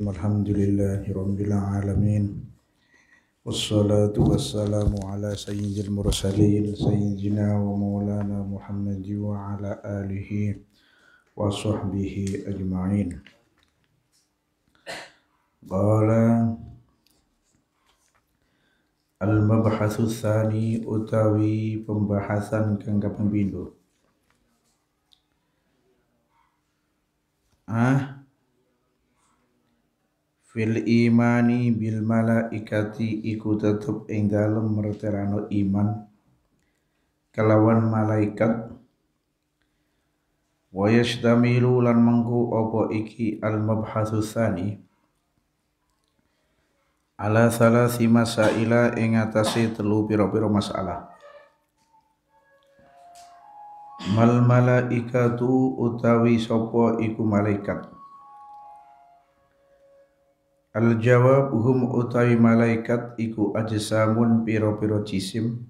الحمد لله رب العالمين والصلاة والسلام على سيد المرسلين سيدنا ومولانا محمد وعلى آله وصحبه أجمعين قال المبحث الثاني أتاوي بمبحثا kang kaping pindho fil imani bil malaikati iku tetep ing dalem merterano iman kelawan malaikat wa yashtamilu lan mangku apa iki al mabhasu sani ala salasi masaila ing atase telu pira-pira masalah mal malaikatu utawi sapa iku malaikat Al jawab hum utawi malaikat iku ajsamun piro-piro jisim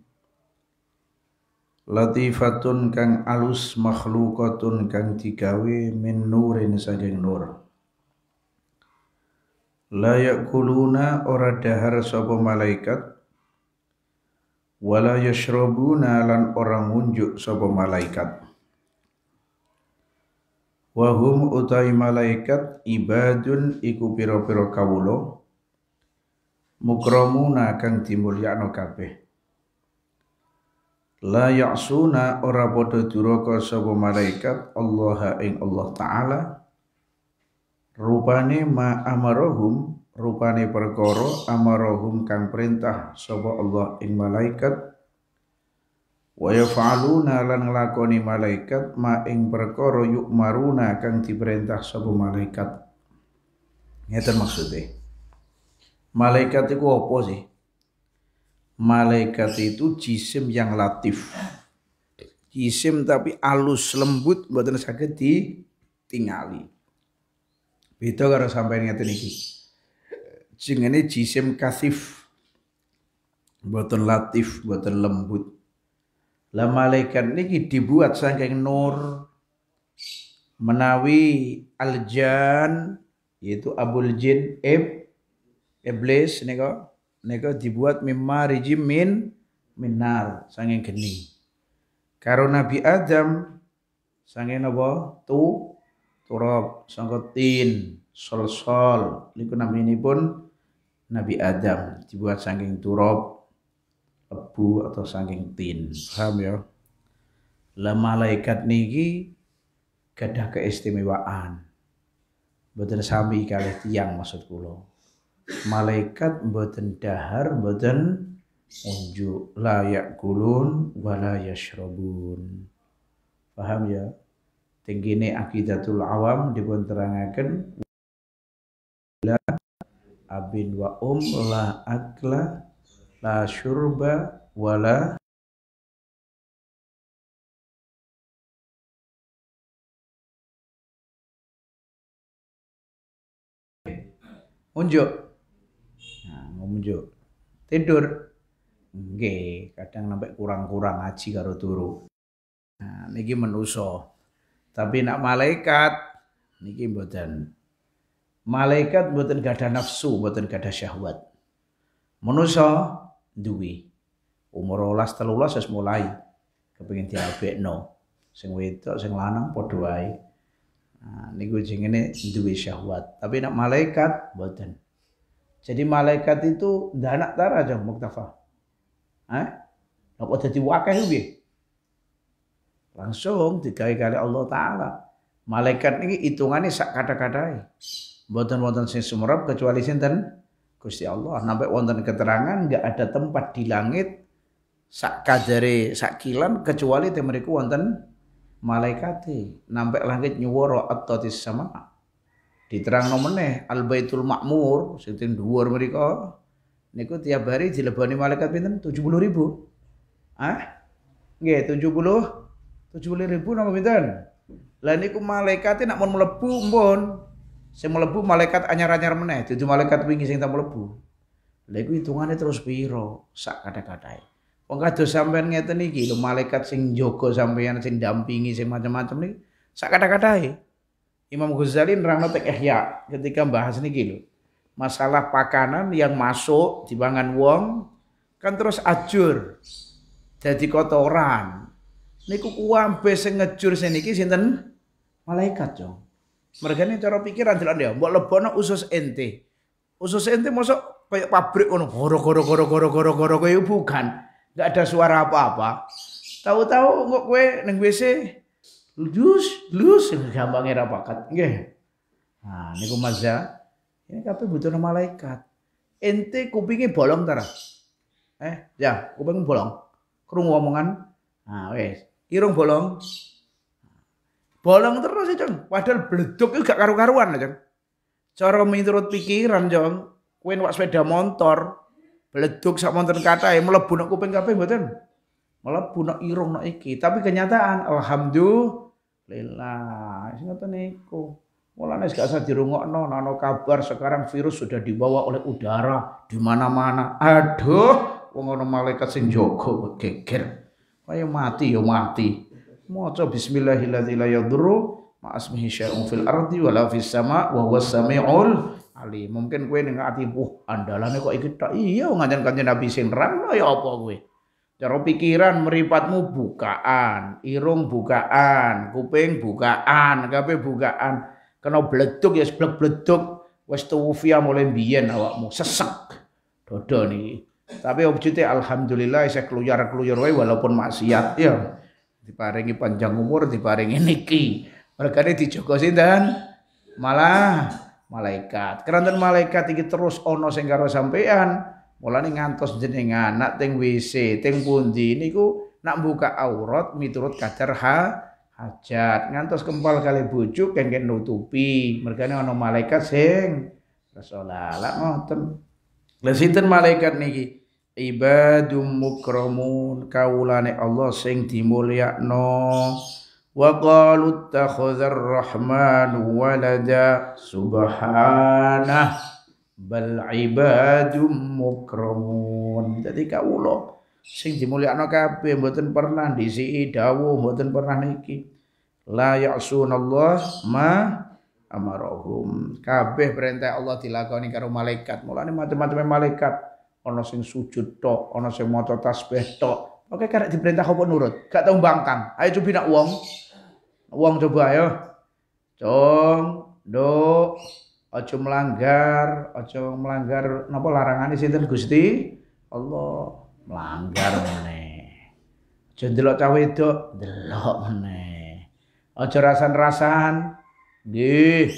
Latifatun kang alus makhlukatun kang digawe min nurin saking nur Layak kuluna ora dahar sopo malaikat Wala yashrabuna lan orang munjuk sapa malaikat wahum utai malaikat ibadun iku pira-pira kawula mukramuna kang dimulyakno kabeh la ya'suna ora padha duraka sapa malaikat Allah ing Allah taala rupane ma amarohum rupane perkara amarohum kang perintah sapa Allah ing malaikat wa yaf'aluna lan nglakoni malaikat ma ing perkara yukmaruna kang diperintah sapa malaikat ngeten maksude malaikat itu apa sih malaikat itu jisim yang latif jisim tapi alus lembut mboten saged ditingali beda karo sampeyan ngeten iki jenenge jisim kasif mboten latif mboten lembut lah malaikat niki dibuat saking nur menawi aljan yaitu abul jin ib iblis nego nika dibuat mimma rijim min minar saking geni. Karo Nabi Adam saking napa tu turab sangka tin solsol niku pun Nabi Adam dibuat saking turab tebu atau saking tin. Paham ya? Lah malaikat niki gadah keistimewaan. Mboten sami kalih tiang maksud kula. Malaikat mboten dahar, mboten unjuk la yakulun wa la yashrabun. Paham ya? Tinggine akidatul awam dipun terangaken abin wa um la akla la syurba wala unjuk nah, unjuk tidur Oke, kadang sampai kurang-kurang aji karo turu nah niki menuso tapi nak malaikat niki mboten malaikat mboten gada nafsu mboten gada syahwat menuso duwe. Umur 12 13 wis mulai kepengin diabekno. Sing wedok sing lanang padha wae. Nah, niku jenenge duwe syahwat. Tapi nak malaikat mboten. Jadi malaikat itu dana tara aja muktafa. Hah? nak kok dadi wakeh piye? Langsung dikali kali Allah taala. Malaikat ini hitungannya sak kata-katai. Mboten-mboten sing sumerep kecuali sinten? Gusti Allah nampak wonten keterangan nggak ada tempat di langit sak kadare sak kilan kecuali temeriku wonten malaikat nampak langit nyuworo atau di sama diterang nomeneh al baitul makmur sitin dua mereka niku tiap hari dilebani malaikat tujuh puluh ribu ah nggih tujuh puluh ribu nama pinten lah niku malaikate nak mau melebu mbon Sing mlebu malaikat anyar-anyar meneh, dudu malaikat wingi sing tak mlebu. Lha iku hitungane terus piro sak kata-katae. Wong kados sampean ngeten iki lho malaikat sing jaga sampean sing dampingi sing macam-macam niki sak kata-katae. Imam Ghazali nerangno tek Ihya ketika bahas niki lho. Masalah pakanan yang masuk di bangan wong kan terus acur jadi kotoran niku kuambe sing ngejur seniki sinten malaikat jong mereka ini cara pikiran jalan dia, Buat lebono usus ente. Usus ente masuk kayak pabrik ono goro goro goro goro goro goro kayak bukan. Gak ada suara apa-apa. Tahu-tahu kok kue neng WC lus lus gampange ra pakat. Nggih. Nah, niku mazza. Ya. Ini kape butuh malaikat. Ente kupingnya bolong tara. Eh, ya, kuping bolong. Kerung omongan. Nah, wes Irung bolong, Bolong terus ya, Cong. Padahal bleduk itu gak karu-karuan, Cong. Cara menurut pikiran, Cong. Kuen wak sepeda motor, bleduk sak monten kata ya melebu nak kuping kape mboten. Melebu nak irung nak iki. Tapi kenyataan alhamdulillah. Sing ngoten niku. Mulane gak usah no nano kabar sekarang virus sudah dibawa oleh udara di mana-mana. Aduh, wong ana malaikat sing jaga geger. yang mati yang mati maca bismillahirrahmanirrahim ma'asmihi syai'un fil ardi la fis sama wa huwa samiul ali mungkin kowe ning ati wah andalane kok iki tok iya ngajen kanjeng Nabi sing nerang ya apa kowe cara pikiran meripatmu bukaan irung bukaan kuping bukaan kabeh bukaan kena bleduk ya seblek bleduk wis tuwfiya mulai biyen awakmu sesek dodo niki tapi objeknya alhamdulillah saya keluyar-keluyar wae walaupun maksiat ya diparingi panjang umur diparingi niki Mereka ini dijogo sinten malah malaikat keranten malaikat ini terus ono sing karo sampean mulane ngantos jenengan nak teng WC teng pundi niku nak buka aurat miturut kadar ha hajat ngantos kempal kali bojo kengken nutupi mereka ini ono malaikat sing Rasulullah ngoten lha sinten malaikat niki ibadum mukramun kaulane Allah sing dimulyakno wa qalu takhazar rahmanu walada subhanah bal ibadum mukramun dadi kawula sing dimulyakno kabeh mboten pernah disi dawuh mboten pernah niki la ya'sunallah ma amarohum kabeh perintah Allah dilakoni karo malaikat mulane macam-macam malaikat ana sing sujud tok, ana sing maca tasbih tok. Oke, karek diperintah opo nurut? Gak tau bangkang. Ayo coba nak wong. Wong coba ayo. Dong, dong aja melanggar, aja melanggar napa larangane sinten Gusti? Allah melanggar meneh. Aja delok cah wedok, delok meneh. Aja rasan-rasan. Nggih.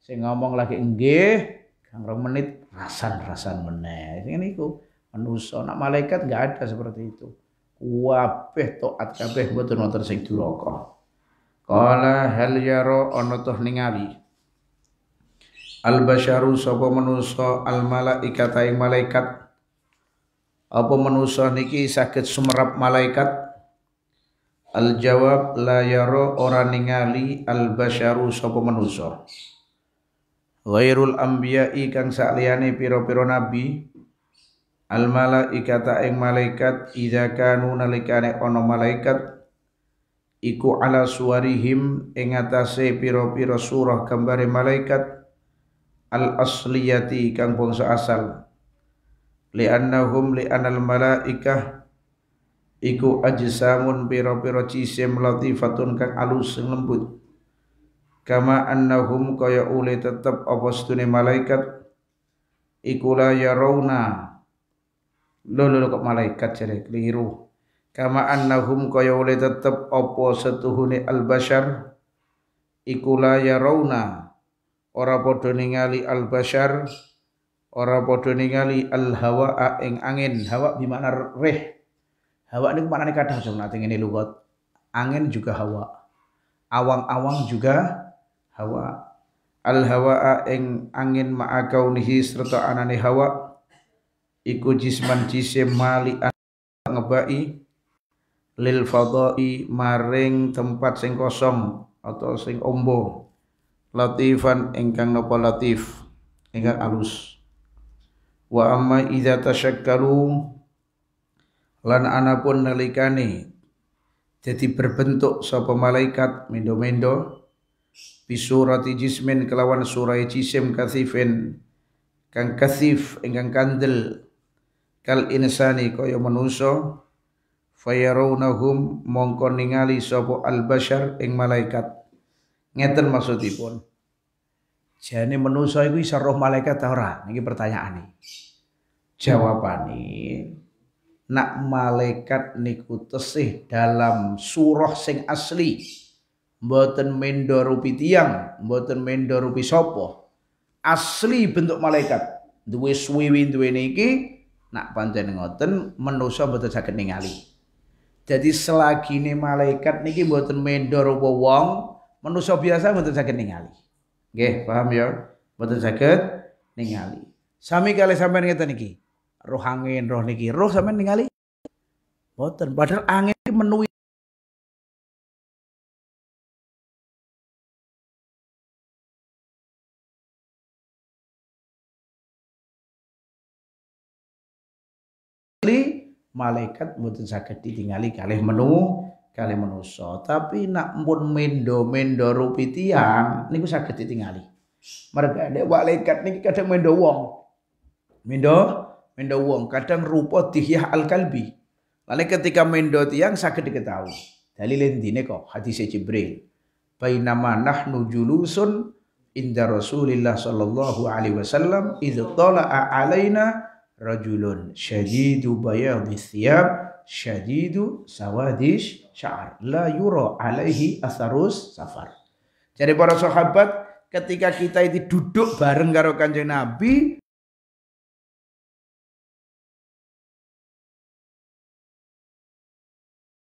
Sing ngomong lagi nggih, kang rong menit rasan-rasan meneh. Ini iku manusa nak malaikat enggak ada seperti itu. Kuabeh taat kabeh mboten wonten sing duraka. Qala hal yaro ana toh ningali. Al basyaru sapa manusa al malaikat ikatai malaikat apa manusa niki sakit sumerap malaikat Al jawab la yaro ora ningali al basyaru sapa manusa ghairul anbiya kang sakliyane piro-piro nabi al malaikata ing malaikat idza kanu nalikane ono malaikat iku ala suwarihim ing atase piro piro surah kembali malaikat al asliyati kang bangsa asal li'annahum li'anal malaikah iku piro-piro cise cisim latifatun kang alus lembut kama annahum kaya ule tetep apa sedunia malaikat ikula yarawna lho lho kok malaikat jadi keliru kama annahum kaya ule tetep apa al-bashar ikula yarawna ora podo ningali al-bashar ora podo ningali hawa ing angin hawa bimana reh hawa kemana nih kadang jumlah ini lugat angin juga hawa awang-awang juga hawa al hawa ing angin ma'a kaunihi serta anane hawa iku jisman jisim mali ngebai lil fadai maring tempat sing kosong atau sing ombo latifan ingkang napa latif ingkang alus wa amma idza tasyakkalu lan ana pun nalikane jadi berbentuk sapa malaikat mendo-mendo bisurati jismin kelawan surai jisim kathifin kang kathif ingkang kandel kal insani kaya manusa fayarawunahum mongko ningali sapa al bashar ing malaikat ngeten maksudipun jane manusa iku iso roh malaikat ta ora niki pertanyaane jawabane nak malaikat niku tesih dalam surah sing asli mboten mendo rupi tiang, mboten mendo rupi sopo. Asli bentuk malaikat. Duwe suwiwi duwe niki, nak panjen ngoten menusa mboten sakit ningali. Jadi selagi ini malaikat niki mboten mendo rupa wong, menusa biasa mboten sakit ningali. Nggih, paham ya? Mboten sakit, ningali. Sami kali sampean ngeten niki. Roh angin, roh niki, roh sampean ningali. Mboten, padahal angin menuhi asli malaikat mboten saged ditingali kalih menu kalih manusa tapi nak pun mendo-mendo rupi tiang niku saged ditingali mereka ada malaikat niki kadang mendo wong mendo mendo wong kadang rupa dihyah al kalbi lalu ketika mendo tiang sakit diketahui dalil endine kok hadis Jibril bainama nahnu julusun inda Rasulillah sallallahu alaihi wasallam idh tala'a alaina rajulun syadidu bayadhi thiyab syadidu sawadish sya'ar la yura alaihi asarus safar. Jadi para sahabat ketika kita itu duduk bareng karo Kanjeng Nabi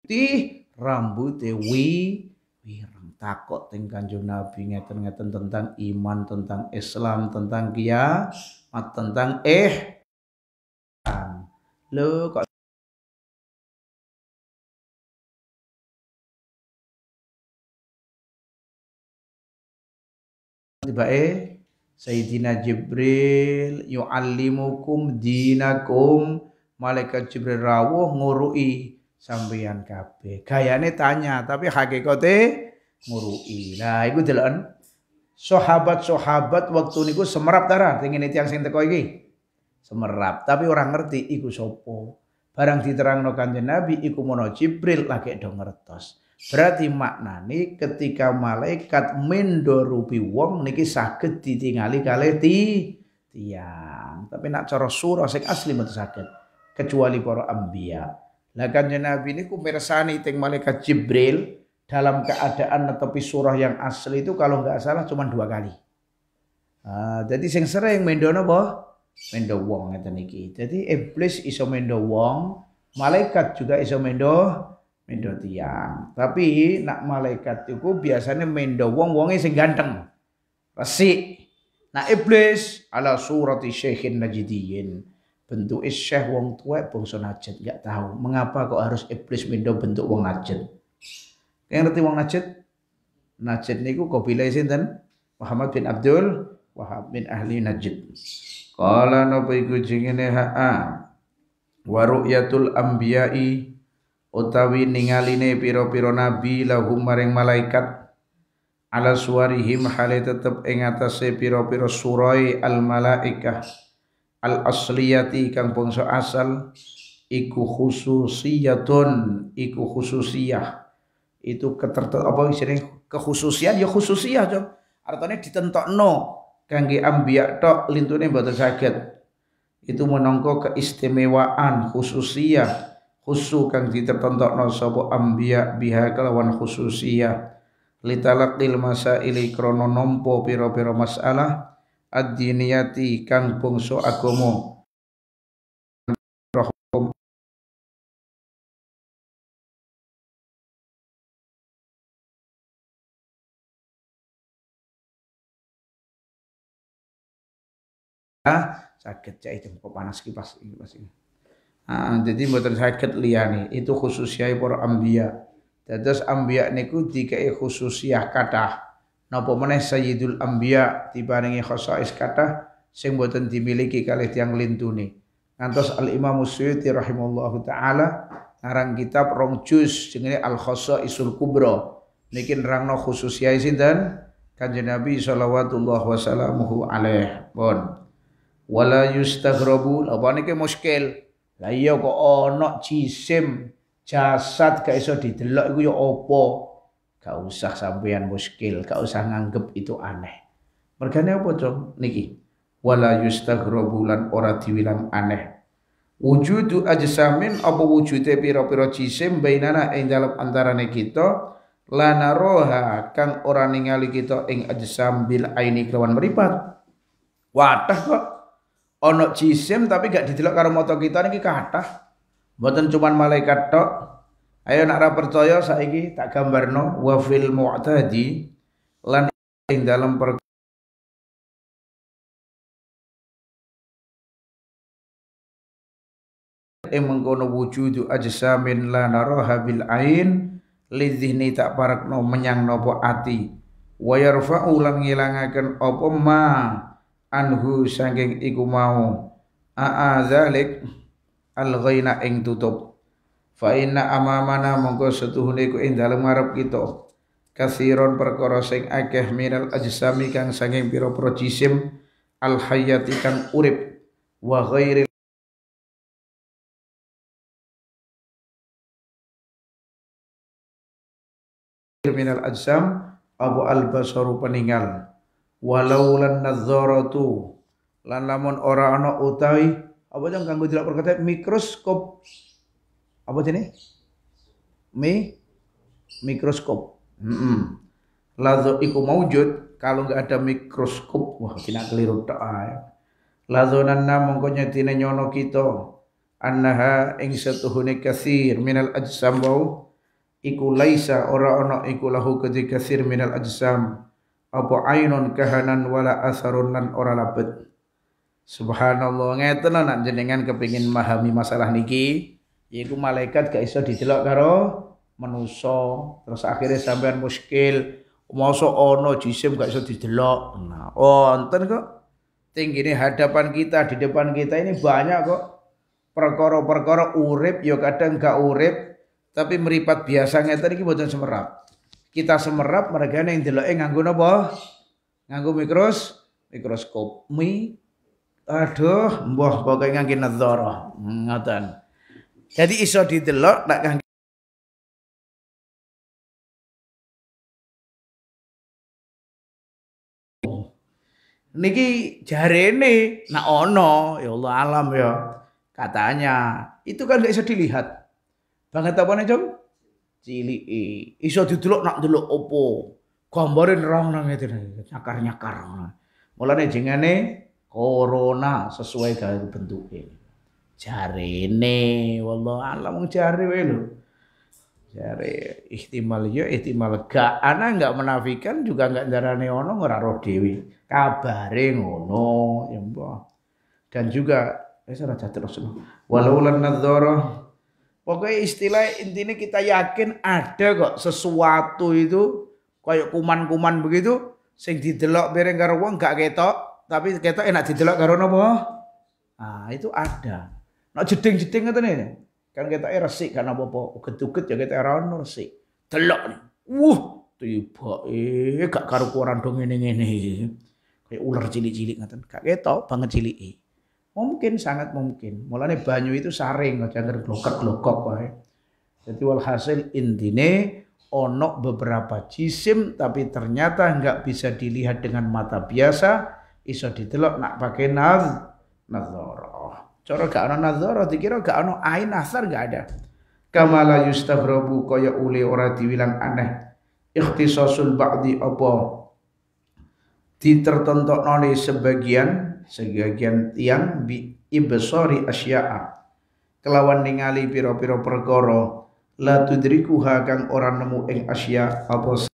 putih rambut wi wireng takok teng Kanjeng Nabi ngeten-ngeten tentang iman, tentang Islam, tentang kiamat, tentang eh Loh kok tiba eh Sayyidina Jibril yu'allimukum dinakum malaikat Jibril rawuh ngurui sampeyan kabeh gayane tanya tapi hakikate ngurui nah iku jalan. sahabat-sahabat waktu niku semerap tara tingene tiang sing teko iki semerap. Tapi orang ngerti iku sopo. Barang diterangno kanjeng Nabi iku mono Jibril lagi do ngertos. Berarti maknani ketika malaikat mendorupi wong niki sakit ditingali kali ti tiang. Tapi nak cara surah sing asli mboten sakit kecuali para ambia Lah kanjeng Nabi ku mirsani teng malaikat Jibril dalam keadaan netepi surah yang asli itu kalau nggak salah cuma dua kali. Uh, jadi sing sering mendono boh mendo wong ngeten iki. Jadi iblis iso mendo wong, malaikat juga iso mendo mendo tiang. Tapi nak malaikat itu biasanya mendo wong wonge sing ganteng. Resik. Nah iblis ala surati syekhin najidiyin. Bentuk syekh wong tua bangsa najid, nggak tahu mengapa kok harus iblis mendo bentuk wong najid? Yang ngerti wong najid, najid niku kabilah sinten? Muhammad bin Abdul Wahab bin ahli najid. Kala nopo iku jingine ha'a Waru'yatul ambiyai utawi ningaline piro-piro nabi lahum maring malaikat ala suarihim hale tetep ing atase piro-piro surai al malaikah al asliyati kang bangsa asal iku khususiyatun iku khususiyah itu ketertut apa sering kekhususian ya khususiyah artinya ditentok no kangge ambiak tok lintune mboten saged itu menongko keistimewaan khususiah khusu kang ditertentokno sapa ambiya biha kelawan khususiyah litalaqil masaili krana nampa pira-pira masalah ad-diniyati kang bangsa agama Ah, sakit cah itu kok panas kipas kipas ini. Nah, jadi mboten sakit liani itu khususnya para ambia. terus ambia niku eh khususnya kata, nopo mana sajidul ambia diparingi kata, kathah sing buatan dimiliki kali tiang lintuni. Ngantos Al Imam Suyuti rahimallahu taala ngarang kitab rong juz jenenge Al Khosaisul Kubra. Niki khususnya isin dan Kanjeng Nabi sallallahu alaihi alaih. Bon wala yustaghrabun apa niki muskil lah iya kok ana jisim jasad gak iso didelok iku ya apa gak usah sampeyan muskil gak usah nganggep itu aneh mergane apa to niki wala yustaghrabu lan ora diwilang aneh wujudu ajsamin apa wujude pira-pira jisim bainana ing dalam antara kita lana roha kang ora ningali kita ing ajsam bil aini kelawan meripat watah kok ono jisim tapi gak didelok karo mata kita niki kathah. Mboten cuman malaikat tok. Ayo nak ra percaya saiki tak gambarno wa fil mu'tadi lan ing dalam per ing mengkono wujudu ajsamin la naraha bil ain lidhni tak parakno menyang nopo ati wa yarfa'u lan ngilangaken apa ma anhu saking iku mau aa zalik al ghaina ing tutup fa inna amamana monggo setuhune ku ing dalem ngarep kita kasiron perkara sing akeh minal ajsami kang saking pira-pira jisim al hayati kang urip wa ghairi minal ajsam abu al basaru peninggal walaulan nazaratu lan lamun ora ana utawi apa yang ganggu delok perkara mikroskop apa jenenge mi mikroskop mm -mm. lazo iku maujud kalau nggak ada mikroskop wah kena keliru tok ae lazonanna mongko nyetine nyono kita annaha ing satuhune kasir minal ajsam wau iku laisa ora ana iku lahu kedhi kasir minal ajsam apa ainun kahanan wala asarun lan ora labet subhanallah ngeten nak jenengan kepingin memahami masalah niki yaiku malaikat gak iso didelok karo manusa terus akhirnya sampean muskil masa ono jisim gak iso didelok nah wonten oh, kok tinggi ini hadapan kita di depan kita ini banyak kok perkara-perkara urip ya kadang gak urip tapi meripat biasa ngeten iki mboten semerap kita semerap mereka ini yang dilakukan nganggu apa? nganggu mikros mikroskop. Mi aduh mbah pokoknya nganggu nadhara. ngatan, Jadi iso didelok tak ngangge Niki ini nak ono ya Allah alam ya katanya itu kan gak bisa dilihat banget apa nih cung e Iso didelok nak delok opo. Gambare nerang nang ngene nyakar-nyakar. Mulane jengane corona sesuai karo bentuke. Jarene wallahu alam jare wae lho. Jare ihtimal yo ya ihtimal gak ana enggak menafikan juga nggak darane ono ora roh Dewi, Kabare ngono ya Dan juga eh salah jatuh Walau lan nadzara Pokoknya istilah intinya kita yakin ada kok sesuatu itu kayak kuman-kuman begitu sing didelok bareng karo wong gak ketok, tapi ketok enak didelok karo nopo? Ah, itu ada. Nek no jeding-jeding ini. kan ketoke resik kan apa-apa, uget-uget ya kita ora ono resik. Delok. Wuh, tiba eh gak karo koran dong ngene-ngene. Kayak ular cilik-cilik ngoten, gak ketok banget cilik. Mungkin sangat mungkin. Mulane banyu itu saring aja glokek-glokok wae. Jadi walhasil intine ono beberapa jisim tapi ternyata nggak bisa dilihat dengan mata biasa iso ditelok nak pakai naz nazara. Cara gak ono nazara dikira gak ono ain asar gak ada. Kamala yustabrabu kaya ule ora diwilang aneh. Ikhtisasul ba'di apa ditertentokno sebagian sebagian tiang bi ibsari asya'a kelawan ningali piro-piro perkara la tudrikuha kang ora nemu ing asya apa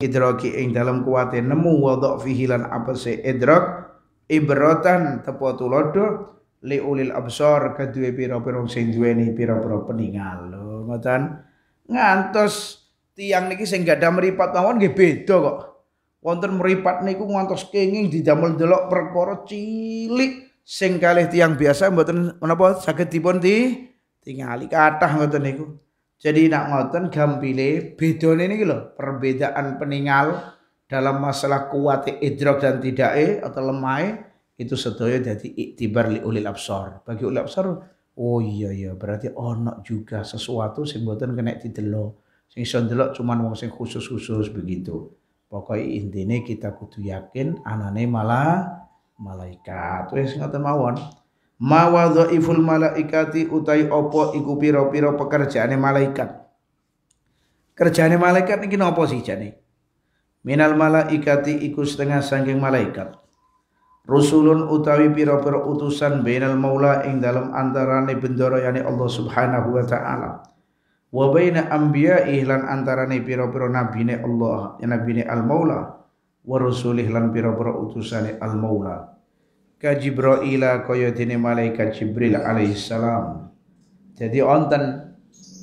idraki ing dalam kuwate nemu wadok fihilan apa se idrak ibrotan tepo tulodo li ulil absor kedua piro piro sing duweni piro piro peninggal lo ngoten ngantos tiang niki sing ada meripat mawon nggih beda kok wonten meripat niku ngantos kenging di jamul delok perkoro cilik sing kalih tiang biasa mboten menapa sakit dipun di tingali kathah ngoten niku jadi nak ngoten gampile bedane niki lho perbedaan peningal dalam masalah kuat idrok dan tidak atau lemah itu sedaya jadi iktibar li ulil absar. Bagi ulil absar, oh iya iya berarti ono juga sesuatu sing mboten kena didelok. Sing iso delok cuman wong sing khusus-khusus begitu. Pokoknya intinya kita kudu yakin anane malah malaikat. Wis ngoten mawon. Ma wa malaikati utai opo iku pira-pira pekerjaane malaikat. Kerjaane malaikat niki nopo sih jane? Minal malaikati iku setengah sangking malaikat Rasulun utawi pira-pira utusan bainal maula ing dalam antarane bendoro yani Allah Subhanahu wa taala wa baina anbiya'i lan antarane pira-pira nabine Allah ya nabine al maula wa rusulih lan pira-pira utusane al maula ka Jibraila kaya dene malaikat Jibril salam jadi onten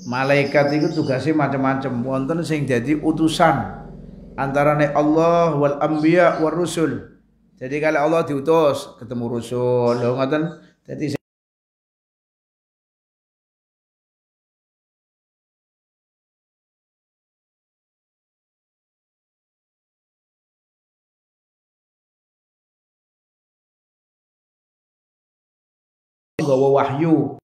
malaikat itu tugasnya macam-macam wonten sing jadi utusan antarane Allah wal anbiya war rusul jadi kalau Allah diutus ketemu Rasul, lho ngoten. Jadi nggawa wahyu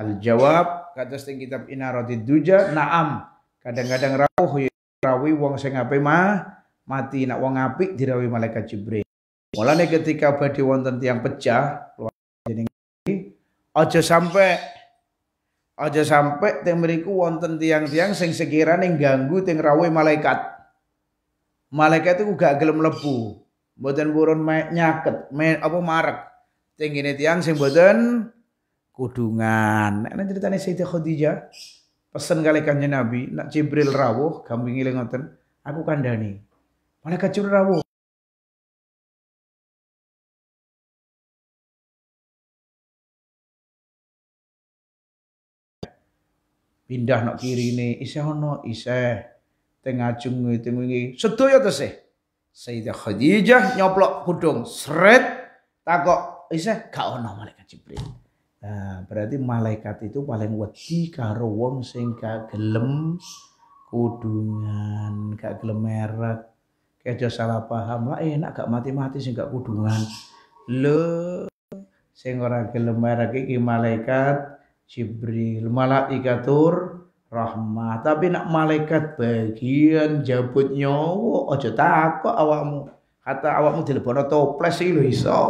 Al-jawab kata sing kitab inarati Duja na'am. Kadang-kadang rawuh ya, rawi wong sing ape mah mati nak wong apik dirawi malaikat Jibril. Mulane ketika badhe wonten tiang pecah aja sampe aja sampe teng mriku wonten tiang-tiang sing sekirane ganggu teng rawi malaikat. Malaikat itu gak gelem lebu. Mboten burun nyaket, me, apa marek. Teng tiang sing mboten kudungan. Nek ceritane Sayyidah Khadijah pesen kali kanjeng Nabi, nak Jibril rawuh gampil ngoten, aku kandani. Malaikat Jibril rawuh pindah nak kiri ini iseh ono iseh tengah jungu tengah ini sedoyo tuh sih Sayyidah Khadijah nyoplok kudung seret takok iseh gak ono malaikat Jibril Nah, berarti malaikat itu paling wedi karo wong sing gak gelem kudungan, gak gelem merek. Kejo salah paham lah enak gak mati-mati sing gak kudungan. Lho, sing ora gelem merek iki malaikat Jibril, malaikatur rahmah. Tapi nak malaikat bagian jabut nyawa aja takok awakmu. Kata awakmu dilebono toples iki lho iso.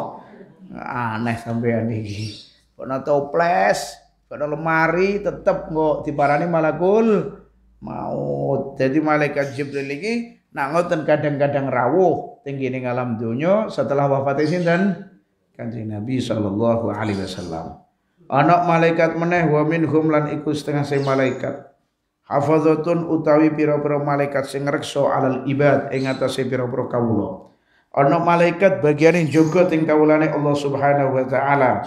Aneh sampean iki kena toples, kena lemari tetep nggo tibarani malakul maut. Jadi malaikat Jibril iki nak ngoten kadang-kadang rawuh tinggi ning alam dunia setelah wafate sinten? Kanjeng Nabi sallallahu alaihi wasallam. Anak malaikat meneh wa minhum lan iku setengah sing malaikat. Hafazatun utawi pira-pira malaikat sing ngrekso alal ibad ing atase pira-pira kawula. Ana malaikat bagian jaga juga kawulane Allah Subhanahu wa taala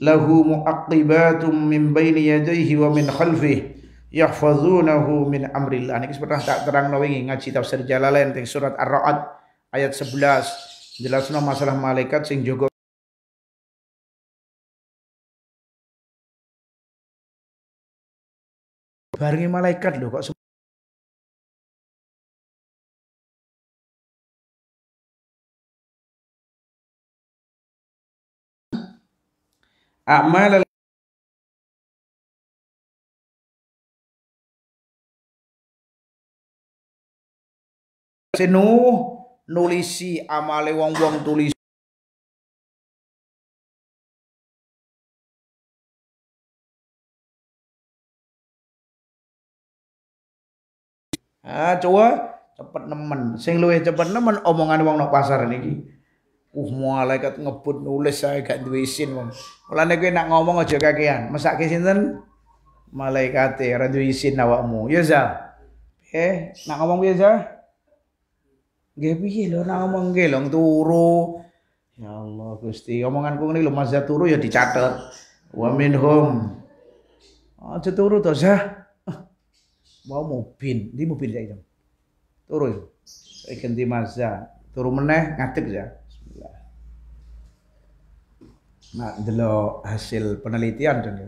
lahu muaqibatun min baini yadayhi wa min khalfihi yahfazunahu min amrillah. Niki pernah tak terang wingi ngaji tafsir Jalalain teng surat Ar-Ra'd ayat 11 jelasno masalah malaikat sing jaga barengi malaikat lho kok a'mal senu nulisi amale wong-wong tulis Ah, coba cepet nemen. Sing luwih cepet nemen omongan wong nang pasar niki. Uh malaikat ngebut nulis saya gak duwe isin wong. Mulane kowe nak ngomong aja kakean. Mesake sinten? e ra duwe isin awakmu. Ya za. Eh, nak ngomong piye za? Nggih piye lho nak ngomong nggih lho turu. Ya Allah Gusti, omonganku ngene lho Mas turu ya dicatet. Wa minhum. Aja turu to za. Mau mobil, di mobil saiki. Turu. Saya ganti masa. Turu meneh ngadeg ya. Nah, dulu hasil penelitian dulu.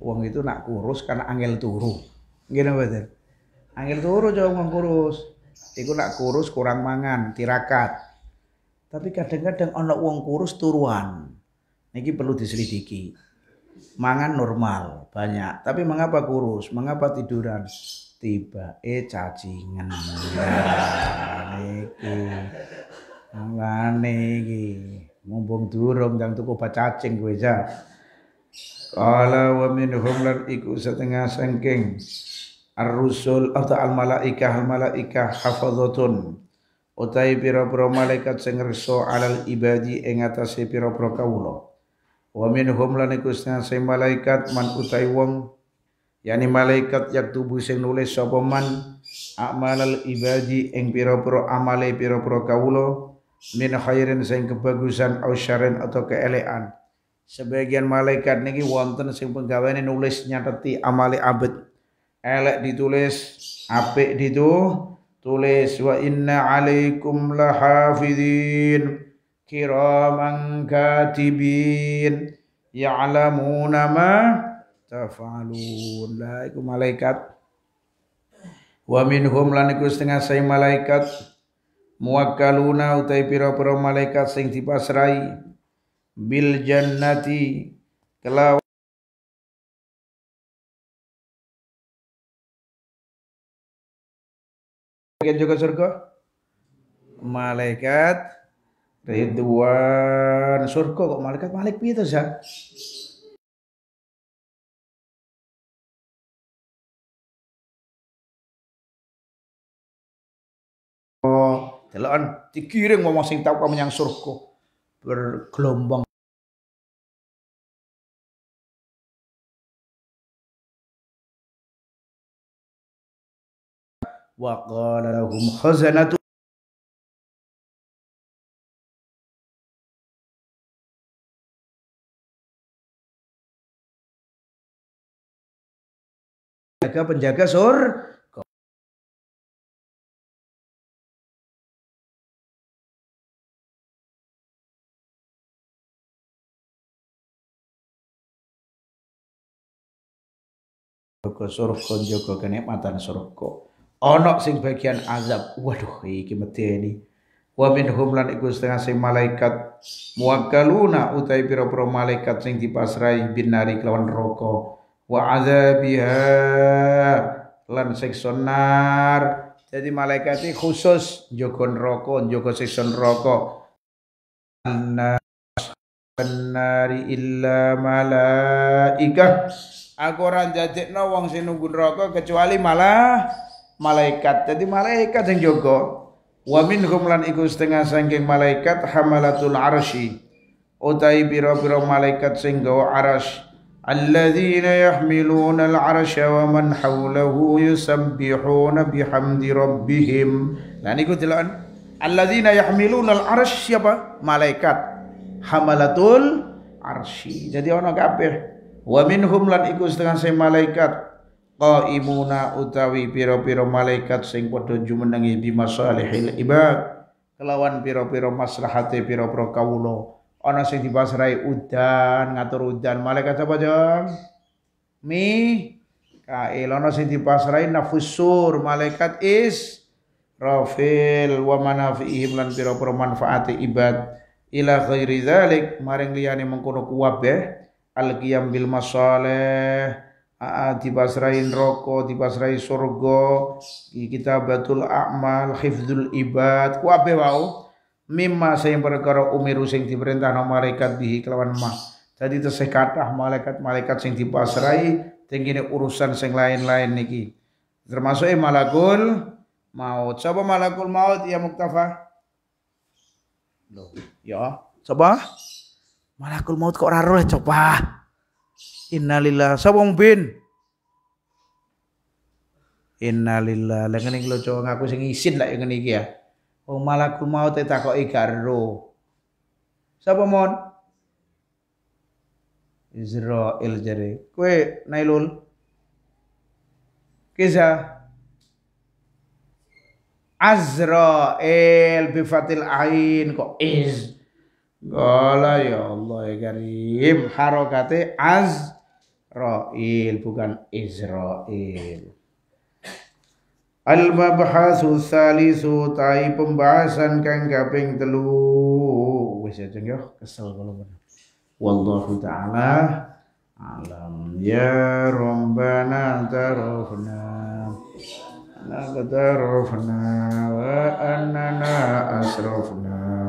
uang ya. itu nak kurus karena angel turu. Gini betul. Angel turu jauh uang kurus. Iku nak kurus kurang mangan, tirakat. Tapi kadang-kadang anak uang kurus turuan. Niki perlu diselidiki. Mangan normal, banyak. Tapi mengapa kurus? Mengapa tiduran? Tiba eh cacingan. Ya, niki. Mulane iki mumpung durung dan tuku pacacing cacing kowe ja. Qala wa minhum lan iku setengah sengking ar-rusul atau al-malaikah al-malaikah hafazatun utai pira-pira malaikat sing ngerso alal ibadi ing atase pira-pira kawula. Wa minhum lan iku sing malaikat man utai wong yani malaikat yak tubuh sing nulis sapa man amalal ibadi ing pira-pira amale pira-pira kawula min khairin sing kebagusan au syarin atau keelekan sebagian malaikat niki wonten sing penggaweane nulis nyateti amali abet elek ditulis apik ditu tulis wa inna alaikum lahafidin kiraman katibin ya'lamuna ma tafalun la malaikat wa minhum lan iku setengah sai malaikat muwakkaluna utai pira-pira malaikat sing dipasrai bil jannati kelaw Malaikat juga surga malaikat ridwan surga kok malaikat malik itu Delokan dikiring wong sing tau menyang surga bergelombang wa qala lahum khazanatu penjaga penjaga sur surga surga njogo kenikmatan surga ana sing bagian azab waduh iki medeni wa minhum lan iku setengah sing malaikat muakkaluna utai pira-pira malaikat sing dipasrai binari kelawan roko wa azabiha lan seksonar jadi malaikat ini khusus njogo neraka njogo seksion neraka nari illa malaikah aku ora no wong sing nunggu neraka kecuali malah malaikat jadi malaikat yang joko wa minhum lan iku setengah saking malaikat hamalatul arsy utai biro biro malaikat sing gawa arsy alladzina yahmiluna al-arsya wa man hawlahu yusabbihuna bihamdi rabbihim lan iku deloken alladzina yahmiluna al-arsy siapa malaikat hamalatul arsy. Jadi ana kabeh. Wa minhum lan iku setengah sing malaikat qaimuna utawi pira-pira malaikat sing padha jumenengi bi masalihil ibad kelawan pira-pira maslahate pira-pira kawula ana sing dipasrahi udan ngatur udan malaikat apa jeng? mi kail ana sing dipasrahi nafsur malaikat is rafil wa manafihim lan pira-pira manfaate ibad ila ghairi zalik maring liyane mengkono kuwabe ya, al qiyam bil masalih dipasrahin roko, dipasrahi surga, kita batul akmal, hifdzul ibad, kuabe ya, wau mimma sing perkara umiru sing diperintah nang malaikat bihi kelawan ma. Jadi tesih kathah malaikat-malaikat sing pasrai tengene urusan sing lain-lain niki. Termasuk malakul maut. coba malakul maut ya Muktafa? Loh. Ya, coba Malakul maut kok raro roh ya, coba. Innalillah sapa bin? Innalillah. Lah ngene lo coba ngaku sing isin lek ngene iki ya. Wong oh, malakul maut e takoki gak roh. Sapa mon? Israel jare. Kowe Nailul. Kisah Azrail bifatil ain kok iz. gola ya Allah ya Karim. Harokate Azrail bukan Israel. Al-mabhasu salisu tai pembahasan kang kaping telu. Wis ajeng ya, yo ya. kesel kalau bener. Wallahu taala alam ya rabbana tarofna. نقدرفنا عرفنا وأننا أسرفنا